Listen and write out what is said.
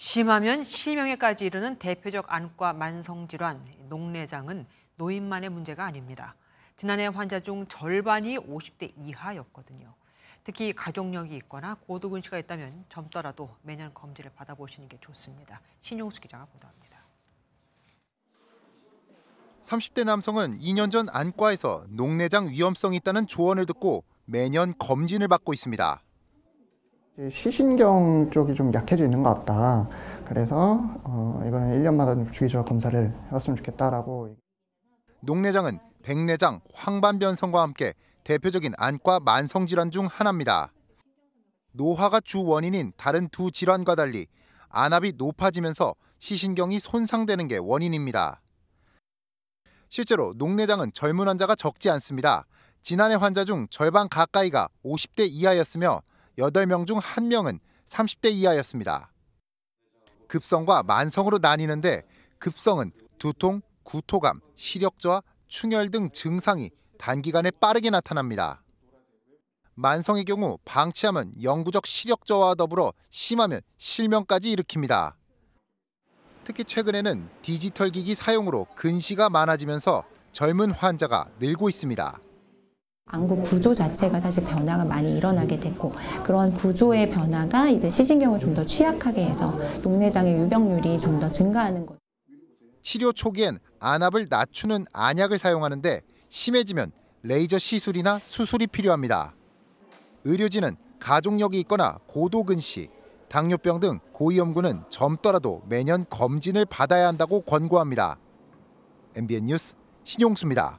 심하면 실명에까지 이르는 대표적 안과 만성질환 농내장은 노인만의 문제가 아닙니다. 지난해 환자 중 절반이 50대 이하였거든요. 특히 가족력이 있거나 고도근시가 있다면 젊더라도 매년 검진을 받아보시는 게 좋습니다. 신용수 기자가 보도합니다. 30대 남성은 2년 전 안과에서 녹내장 위험성이 있다는 조언을 듣고 매년 검진을 받고 있습니다. 시신경 쪽이 좀 약해져 있는 것 같다. 그래서 어, 이거는 1년마다 주기적으로 검사를 해봤으면 좋겠다라고. 농내장은 백내장, 황반변성과 함께 대표적인 안과 만성 질환 중 하나입니다. 노화가 주 원인인 다른 두 질환과 달리 안압이 높아지면서 시신경이 손상되는 게 원인입니다. 실제로 녹내장은 젊은 환자가 적지 않습니다. 지난해 환자 중 절반 가까이가 50대 이하였으며 8명 중 1명은 30대 이하였습니다. 급성과 만성으로 나뉘는데 급성은 두통, 구토감, 시력 저하, 충혈 등 증상이 단기간에 빠르게 나타납니다. 만성의 경우 방치하면 영구적 시력 저하와 더불어 심하면 실명까지 일으킵니다. 특히 최근에는 디지털 기기 사용으로 근시가 많아지면서 젊은 환자가 늘고 있습니다. 안구 구조 자체가 사실 변화가 많이 일어나게 됐고 그러한 구조의 변화가 이제 시신경을 좀 더 취약하게 해서 녹내장의 유병률이 좀 더 증가하는 것. 치료 초기엔 안압을 낮추는 안약을 사용하는데 심해지면 레이저 시술이나 수술이 필요합니다. 의료진은 가족력이 있거나 고도 근시, 당뇨병 등 고위험군은 젊더라도 매년 검진을 받아야 한다고 권고합니다. MBN 뉴스 신용수입니다.